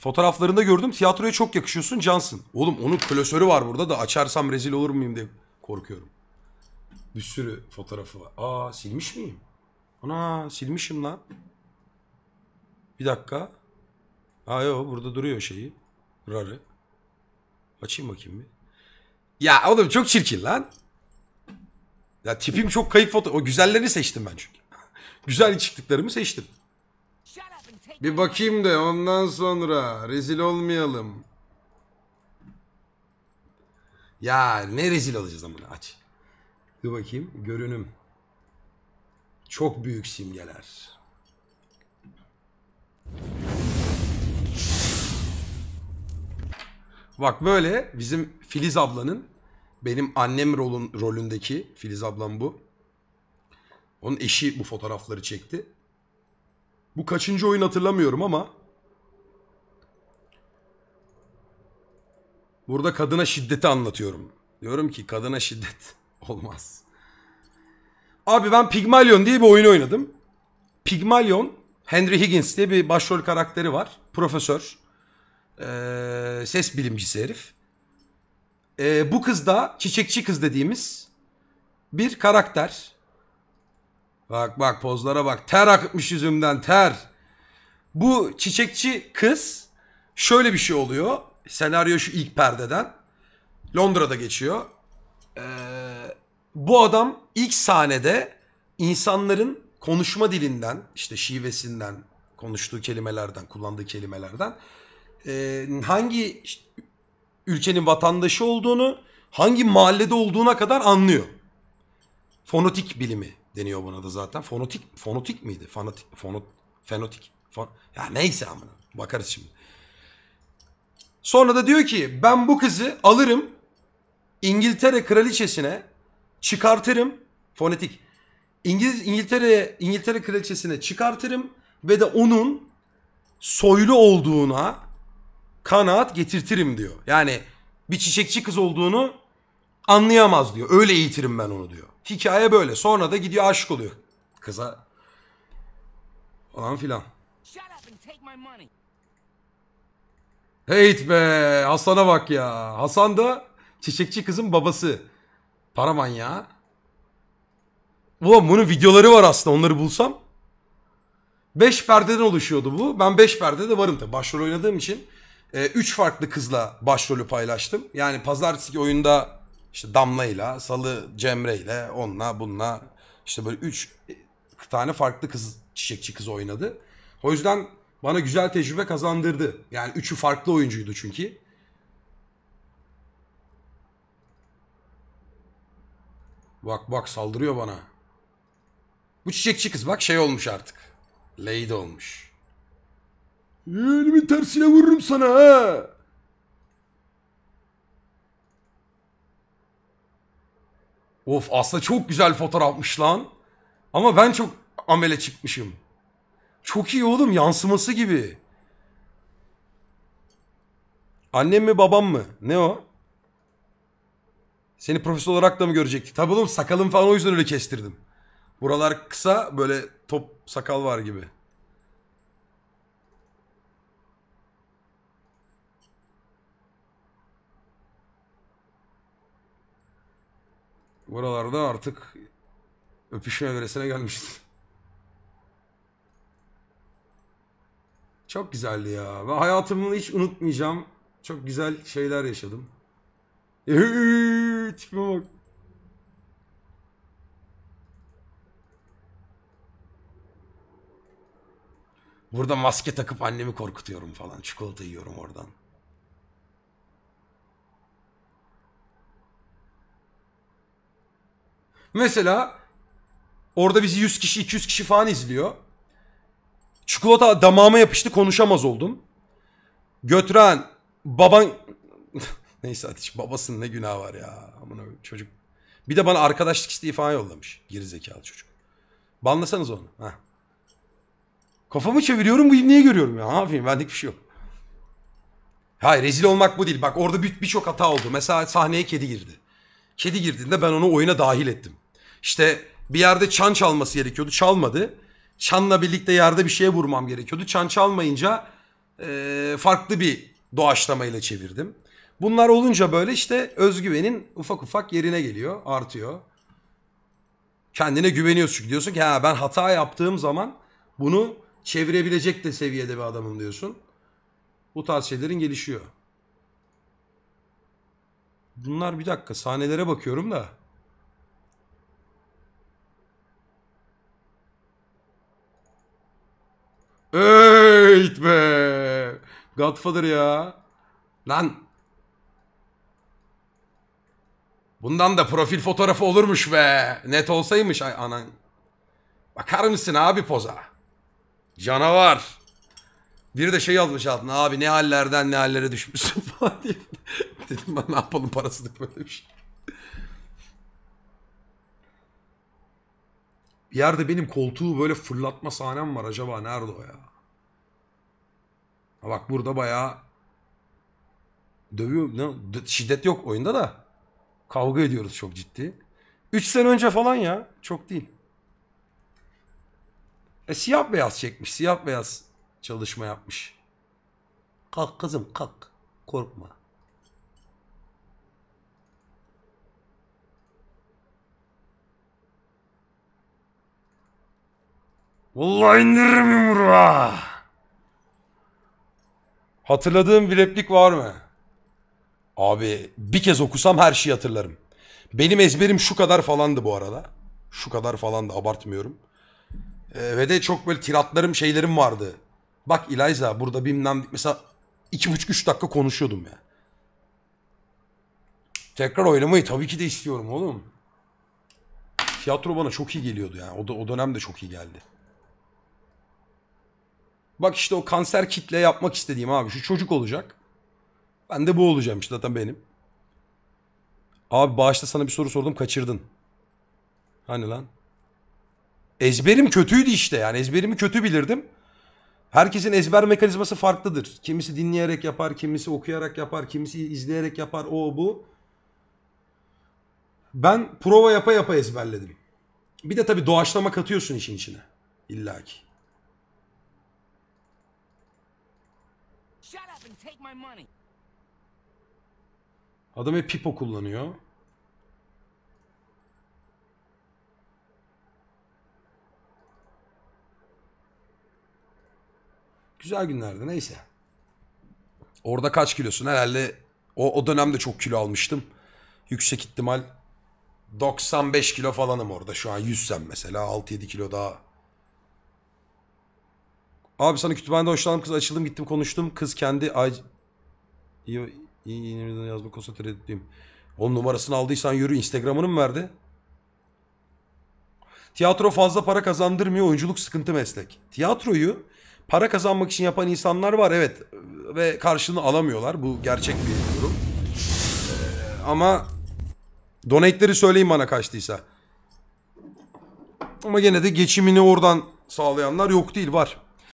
Fotoğraflarında gördüm. Tiyatroya çok yakışıyorsun cansın. Oğlum onun klasörü var burada da açarsam rezil olur muyum diye korkuyorum. Bir sürü fotoğrafı var. Aa silmiş miyim? Ana silmişim lan. Bir dakika. Aa yok burada duruyor şeyi. Rarı. Açayım bakayım bir. Ya oğlum çok çirkin lan. Ya tipim çok kayıp foto. O güzellerini seçtim ben çünkü. Güzel çıktıklarımı seçtim. Bir bakayım da ondan sonra rezil olmayalım. Ya ne rezil olacağız amına aç. Bir bakayım görünüm. Çok büyük simgeler. Bak böyle bizim Filiz ablanın benim annem rolün, rolündeki Filiz ablam bu. Onun eşi bu fotoğrafları çekti. Bu kaçıncı oyun hatırlamıyorum ama Burada kadına şiddeti anlatıyorum. Diyorum ki kadına şiddet olmaz. Abi ben Pigmalion diye bir oyun oynadım. Pigmalion, Henry Higgins diye bir başrol karakteri var. Profesör. Ee, ses bilimcisi herif. Ee, bu kız da çiçekçi kız dediğimiz bir karakter. Bak bak pozlara bak. Ter akıtmış yüzümden ter. Bu çiçekçi kız şöyle bir şey oluyor. Senaryo şu ilk perdeden. Londra'da geçiyor. Ee, bu adam ilk sahnede insanların konuşma dilinden, işte şivesinden, konuştuğu kelimelerden, kullandığı kelimelerden e, hangi ülkenin vatandaşı olduğunu, hangi mahallede olduğuna kadar anlıyor. Fonotik bilimi deniyor buna da zaten. Fonotik fonotik miydi? Fanatik fonot fenotik. Fon ya neyse amına. Bakarız şimdi. Sonra da diyor ki ben bu kızı alırım İngiltere kraliçesine çıkartırım fonetik. İngiliz İngiltere İngiltere kraliçesine çıkartırım ve de onun soylu olduğuna kanaat getirtirim diyor. Yani bir çiçekçi kız olduğunu Anlayamaz diyor. Öyle eğitirim ben onu diyor. Hikaye böyle. Sonra da gidiyor aşık oluyor. Kıza. Falan filan. Heyt be. Hasan'a bak ya. Hasan da çiçekçi kızın babası. Para manyağı. Ulan bunun videoları var aslında onları bulsam. Beş perdeden oluşuyordu bu. Ben beş perdede varım tabii. Başrol oynadığım için 3 e, farklı kızla başrolü paylaştım. Yani pazartesi oyunda işte Damla'yla, Salı Cemre'yle, onunla, bununla işte böyle üç tane farklı kız, çiçekçi kız oynadı. O yüzden bana güzel tecrübe kazandırdı. Yani üçü farklı oyuncuydu çünkü. Bak bak saldırıyor bana. Bu çiçekçi kız bak şey olmuş artık. Lady olmuş. Elimin tersine vururum sana ha. Of aslında çok güzel fotoğrafmış lan. Ama ben çok amele çıkmışım. Çok iyi oğlum yansıması gibi. Annem mi babam mı? Ne o? Seni profesör olarak da mı görecektik? Tabii oğlum sakalım falan o yüzden öyle kestirdim. Buralar kısa böyle top sakal var gibi. Buralarda artık öpüşme evresine gelmişti. Çok güzeldi ya. Ben hayatımı hiç unutmayacağım. Çok güzel şeyler yaşadım. Tipime bak. Burada maske takıp annemi korkutuyorum falan. Çikolata yiyorum oradan. Mesela orada bizi 100 kişi 200 kişi falan izliyor. Çikolata damağıma yapıştı konuşamaz oldum. Götüren baban neyse ateş babasının ne günah var ya. Amına çocuk. Bir de bana arkadaşlık isteği falan yollamış. Gerizekalı çocuk. Banlasanız onu. Heh. Kafamı çeviriyorum bu niye görüyorum ya. Ne yapayım benlik bir şey yok. Hayır rezil olmak bu değil. Bak orada birçok bir hata oldu. Mesela sahneye kedi girdi. Kedi girdiğinde ben onu oyuna dahil ettim. İşte bir yerde çan çalması gerekiyordu. Çalmadı. Çanla birlikte yerde bir şeye vurmam gerekiyordu. Çan çalmayınca e, farklı bir doğaçlamayla çevirdim. Bunlar olunca böyle işte özgüvenin ufak ufak yerine geliyor, artıyor. Kendine güveniyorsun çünkü diyorsun ki ha ben hata yaptığım zaman bunu çevirebilecek de seviyede bir adamım diyorsun. Bu tarz şeylerin gelişiyor. Bunlar bir dakika sahnelere bakıyorum da. Eyyt be. Godfather ya. Lan. Bundan da profil fotoğrafı olurmuş be. Net olsaymış ay anan. Bakar mısın abi poza? Canavar. Biri de şey yazmış altına abi ne hallerden ne hallere düşmüşsün falan diye. Dedim ben ne yapalım parasızlık böyle bir şey. Bir yerde benim koltuğu böyle fırlatma sahnem var acaba nerede o ya? bak burada bayağı dövüyor. Ne, şiddet yok oyunda da. Kavga ediyoruz çok ciddi. 3 sene önce falan ya. Çok değil. E siyah beyaz çekmiş. Siyah beyaz çalışma yapmış. Kalk kızım kalk. Korkma. Vallahi indiririm yumruğa. Hatırladığım bir replik var mı? Abi bir kez okusam her şeyi hatırlarım. Benim ezberim şu kadar falandı bu arada. Şu kadar falan da abartmıyorum. Ee, ve de çok böyle tiratlarım şeylerim vardı. Bak İlayza burada bilmem mesela iki buçuk üç dakika konuşuyordum ya. Tekrar oynamayı tabii ki de istiyorum oğlum. Tiyatro bana çok iyi geliyordu yani. O, da, o dönem de çok iyi geldi. Bak işte o kanser kitle yapmak istediğim abi. Şu çocuk olacak. Ben de bu olacağım işte zaten benim. Abi bağışta sana bir soru sordum kaçırdın. Hani lan? Ezberim kötüydü işte yani ezberimi kötü bilirdim. Herkesin ezber mekanizması farklıdır. Kimisi dinleyerek yapar, kimisi okuyarak yapar, kimisi izleyerek yapar o bu. Ben prova yapa yapa ezberledim. Bir de tabii doğaçlama katıyorsun işin içine. İlla ki. Adam hep pipo kullanıyor. Güzel günlerdi neyse. Orada kaç kilosun? Herhalde o, o dönemde çok kilo almıştım. Yüksek ihtimal 95 kilo falanım orada. Şu an 100 sen mesela 6-7 kilo daha. Abi sana kütüphanede hoşlandım kız açıldım gittim konuştum. Kız kendi ay... İyi, iyi, iyi yazma konusunda tereddütlüyüm. Onun numarasını aldıysan yürü Instagram'ını mı verdi? Tiyatro fazla para kazandırmıyor. Oyunculuk sıkıntı meslek. Tiyatroyu para kazanmak için yapan insanlar var evet ve karşılığını alamıyorlar. Bu gerçek bir durum. Ee, ama donate'leri söyleyin bana kaçtıysa. Ama gene de geçimini oradan sağlayanlar yok değil var.